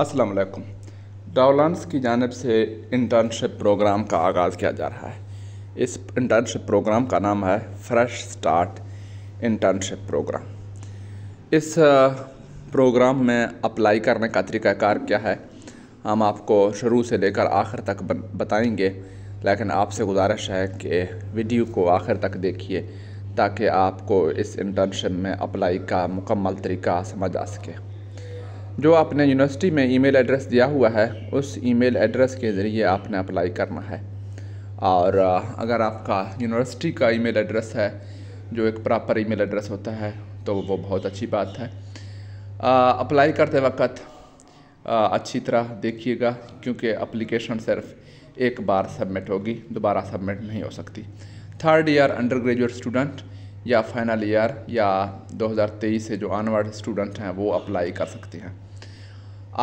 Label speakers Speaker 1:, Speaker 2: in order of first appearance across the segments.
Speaker 1: अस्सलाम वालेकुम डाउलांस की जानब से इंटर्नशिप प्रोग्राम का आगाज़ किया जा रहा है इस इंटर्नशिप प्रोग्राम का नाम है फ्रेश स्टार्ट इंटर्नशिप प्रोग्राम इस प्रोग्राम में अप्लाई करने का तरीक़ाकार क्या है हम आपको शुरू से लेकर आखिर तक बताएंगे लेकिन आपसे गुजारिश है कि वीडियो को आखिर तक देखिए ताकि आपको इस इंटर्नशिप में अप्लाई का मुकम्मल तरीका समझ आ सके जो आपने यूनिवर्सिटी में ईमेल एड्रेस दिया हुआ है उस ईमेल एड्रेस के ज़रिए आपने अप्लाई करना है और अगर आपका यूनिवर्सिटी का ईमेल एड्रेस है जो एक प्रॉपर ईमेल एड्रेस होता है तो वो बहुत अच्छी बात है आ, अप्लाई करते वक्त अच्छी तरह देखिएगा क्योंकि अप्लीकेशन सिर्फ एक बार सबमिट होगी दोबारा सबमिट नहीं हो सकती third year undergraduate student या फाइनल ईयर या 2023 से जो अनवर्ड स्टूडेंट हैं वो अप्लाई कर सकते हैं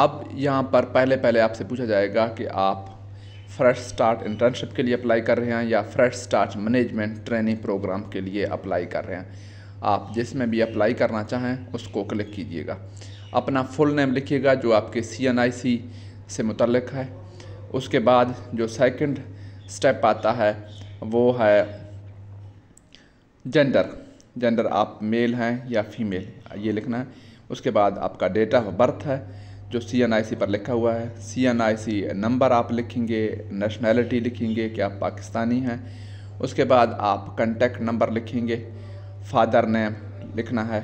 Speaker 1: अब यहाँ पर पहले पहले आपसे पूछा जाएगा कि आप फ्रेश स्टार्ट इंटर्नशिप के लिए अप्लाई कर रहे हैं या fresh start management training programme के लिए अप्लाई कर रहे हैं आप जिसमें भी अप्लाई करना चाहें उसको क्लिक कीजिएगा अपना फुल नेम लिखिएगा जो आपके सी एन आई सी से मुतलक है उसके बाद जो सेकंड स्टेप आता है वो है जेंडर जेंडर आप मेल हैं या फीमेल ये लिखना है उसके बाद आपका डेट ऑफ बर्थ है जो सी एन आई सी पर लिखा हुआ है सी एन आई सी नंबर आप लिखेंगे नेशनैलिटी लिखेंगे कि आप पाकिस्तानी हैं उसके बाद आप कंटेक्ट नंबर लिखेंगे फादर नेम लिखना है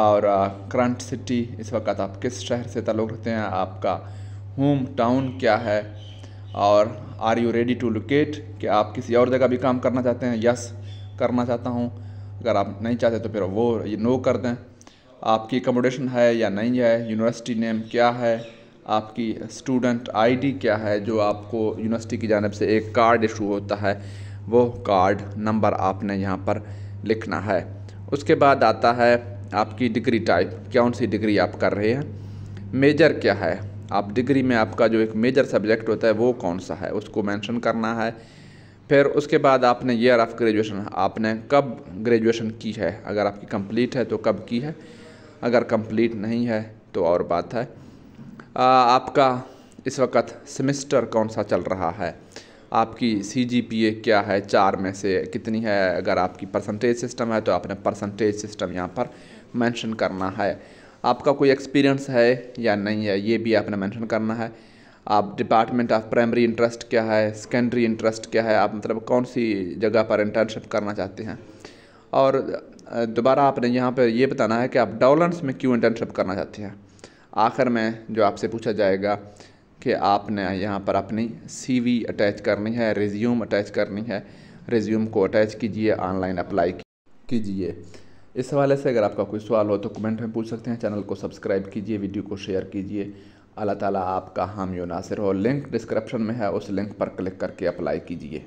Speaker 1: और करंट सिटी इस वक्त आप किस शहर से ताल्लुक़ रखते हैं आपका होम टाउन क्या है और are you ready to locate कि आप किसी और जगह भी काम करना चाहते हैं यस yes. करना चाहता हूँ अगर आप नहीं चाहते तो फिर वो ये नो कर दें आपकी एकोमोडेशन है या नहीं है यूनिवर्सिटी नेम क्या है आपकी स्टूडेंट आईडी क्या है जो आपको यूनिवर्सिटी की जानब से एक कार्ड इशू होता है वो कार्ड नंबर आपने यहाँ पर लिखना है उसके बाद आता है आपकी डिग्री टाइप कौन सी डिग्री आप कर रहे हैं मेजर क्या है आप डिग्री में आपका जो एक मेजर सब्जेक्ट होता है वो कौन सा है उसको मेंशन करना है फिर उसके बाद आपने ईयर ऑफ़ ग्रेजुएशन आपने कब ग्रेजुएशन की है अगर आपकी कंप्लीट है तो कब की है अगर कंप्लीट नहीं है तो और बात है आ, आपका इस वक्त सेमेस्टर कौन सा चल रहा है आपकी सी जी पी ए क्या है चार में से कितनी है अगर आपकी परसेंटेज सिस्टम है तो आपने परसेंटेज सिस्टम यहाँ पर मेंशन करना है आपका कोई एक्सपीरियंस है या नहीं है ये भी आपने मेंशन करना है आप डिपार्टमेंट ऑफ प्राइमरी इंटरेस्ट क्या है सेकेंडरी इंटरेस्ट क्या है आप मतलब कौन सी जगह पर इंटर्नशिप करना चाहते हैं और दोबारा आपने यहाँ पर ये बताना है कि आप डॉलर्स में क्यों इंटर्नशिप करना चाहते हैं आखिर में जो आपसे पूछा जाएगा कि आपने यहाँ पर अपनी सीवी अटैच करनी है रिज्यूम अटैच करनी है रिज्यूम को अटैच कीजिए ऑनलाइन अप्लाई कीजिए इस हवाले से अगर आपका कोई सवाल हो तो कमेंट में पूछ सकते हैं चैनल को सब्सक्राइब कीजिए वीडियो को शेयर कीजिए अल्लाह ताला आपका हामी नासिर हो लिंक डिस्क्रिप्शन में है उस लिंक पर क्लिक करके अप्लाई कीजिए